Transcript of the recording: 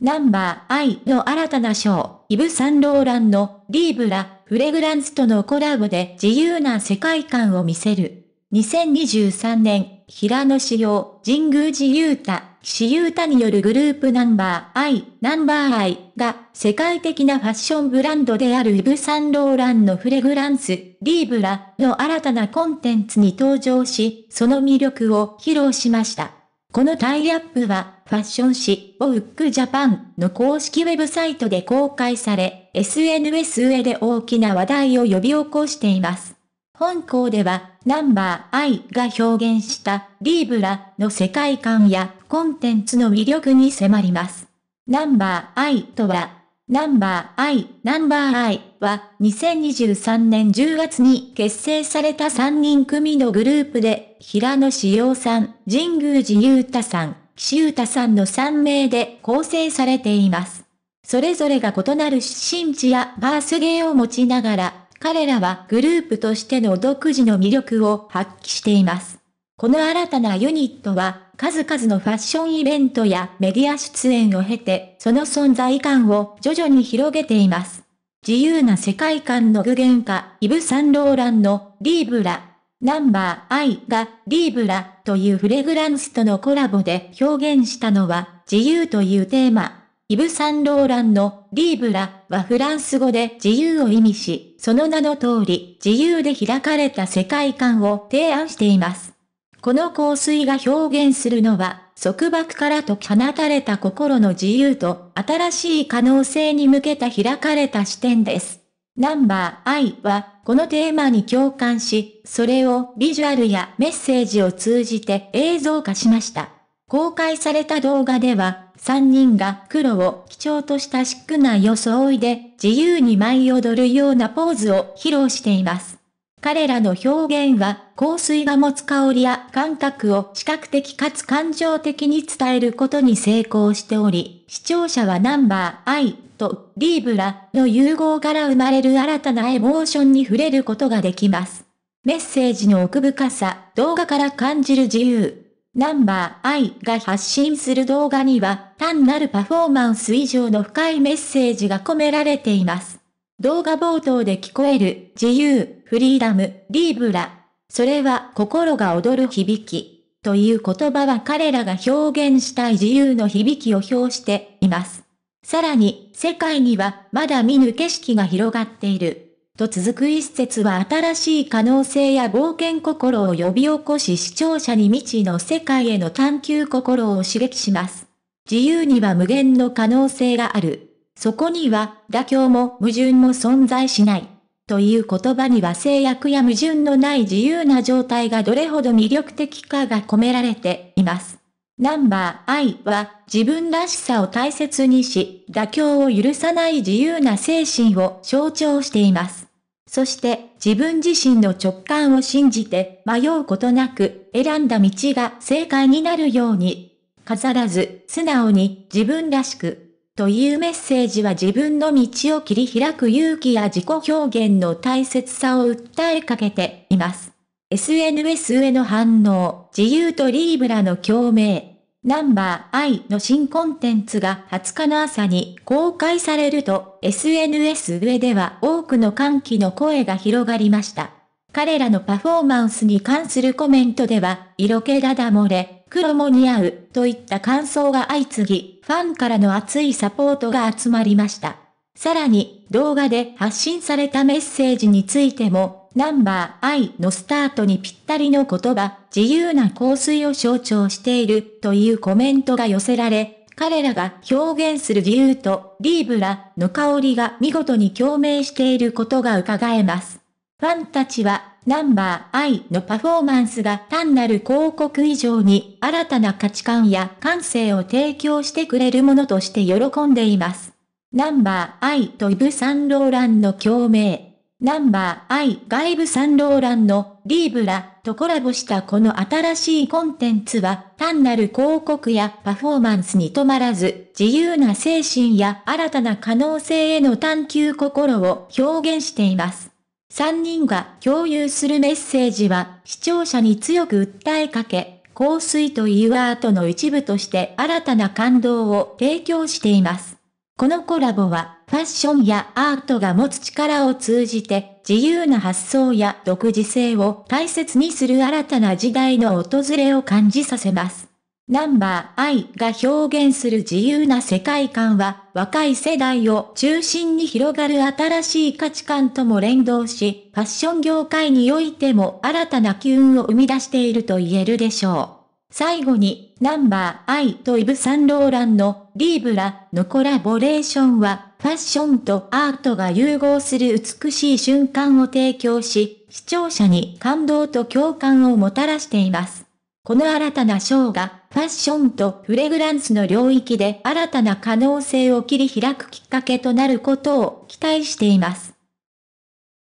ナンバーアイの新たな賞、イブ・サンローランのリーブラ・フレグランスとのコラボで自由な世界観を見せる。2023年、平野志陽、神宮寺勇太、岸優太によるグループナンバーアイ、ナンバーアイが世界的なファッションブランドであるイブ・サンローランのフレグランス、リーブラの新たなコンテンツに登場し、その魅力を披露しました。このタイアップは、ファッション誌、ボウックジャパンの公式ウェブサイトで公開され、SNS 上で大きな話題を呼び起こしています。本校では、ナンバー I が表現したリーブラの世界観やコンテンツの魅力に迫ります。ナンバー I とは、ナンバー I、ナンバー I は2023年10月に結成された3人組のグループで平野志陽さん、神宮寺勇太さん、岸優太さんの3名で構成されています。それぞれが異なる出身地やバースゲーを持ちながら、彼らはグループとしての独自の魅力を発揮しています。この新たなユニットは、数々のファッションイベントやメディア出演を経て、その存在感を徐々に広げています。自由な世界観の具現化、イブ・サンローランのリーブラ、ナンバー I がリーブラというフレグランスとのコラボで表現したのは自由というテーマ。イブ・サンローランのリーブラはフランス語で自由を意味し、その名の通り自由で開かれた世界観を提案しています。この香水が表現するのは、束縛から解き放たれた心の自由と、新しい可能性に向けた開かれた視点です。ナンバー I は、このテーマに共感し、それをビジュアルやメッセージを通じて映像化しました。公開された動画では、3人が黒を基調としたシックな装いで、自由に舞い踊るようなポーズを披露しています。彼らの表現は、香水が持つ香りや感覚を視覚的かつ感情的に伝えることに成功しており、視聴者はナンバー I とリーブラの融合から生まれる新たなエモーションに触れることができます。メッセージの奥深さ、動画から感じる自由。ナンバー I が発信する動画には、単なるパフォーマンス以上の深いメッセージが込められています。動画冒頭で聞こえる、自由、フリーダム、リーブラ。それは心が踊る響き。という言葉は彼らが表現したい自由の響きを表しています。さらに、世界にはまだ見ぬ景色が広がっている。と続く一節は新しい可能性や冒険心を呼び起こし視聴者に未知の世界への探求心を刺激します。自由には無限の可能性がある。そこには妥協も矛盾も存在しない。という言葉には制約や矛盾のない自由な状態がどれほど魅力的かが込められています。ナンバー I は自分らしさを大切にし、妥協を許さない自由な精神を象徴しています。そして自分自身の直感を信じて迷うことなく選んだ道が正解になるように、飾らず素直に自分らしくというメッセージは自分の道を切り開く勇気や自己表現の大切さを訴えかけています。SNS への反応、自由とリーブラの共鳴、ナンバー I の新コンテンツが20日の朝に公開されると SNS 上では多くの歓喜の声が広がりました。彼らのパフォーマンスに関するコメントでは、色気だだ漏れ、黒も似合う、といった感想が相次ぎ、ファンからの熱いサポートが集まりました。さらに、動画で発信されたメッセージについても、ナンバー I のスタートにぴったりの言葉、自由な香水を象徴しているというコメントが寄せられ、彼らが表現する自由とリーブラの香りが見事に共鳴していることが伺えます。ファンたちはナンバー I のパフォーマンスが単なる広告以上に新たな価値観や感性を提供してくれるものとして喜んでいます。ナンバー I とイブ・サンローランの共鳴。ナンバー I 外部サンローランのリーブラとコラボしたこの新しいコンテンツは単なる広告やパフォーマンスに止まらず自由な精神や新たな可能性への探求心を表現しています。3人が共有するメッセージは視聴者に強く訴えかけ、香水というアートの一部として新たな感動を提供しています。このコラボは、ファッションやアートが持つ力を通じて、自由な発想や独自性を大切にする新たな時代の訪れを感じさせます。ナンバー I が表現する自由な世界観は、若い世代を中心に広がる新しい価値観とも連動し、ファッション業界においても新たな機運を生み出していると言えるでしょう。最後に、ナンバーアイとイブ・サンローランのリーブラのコラボレーションは、ファッションとアートが融合する美しい瞬間を提供し、視聴者に感動と共感をもたらしています。この新たなショーが、ファッションとフレグランスの領域で新たな可能性を切り開くきっかけとなることを期待しています。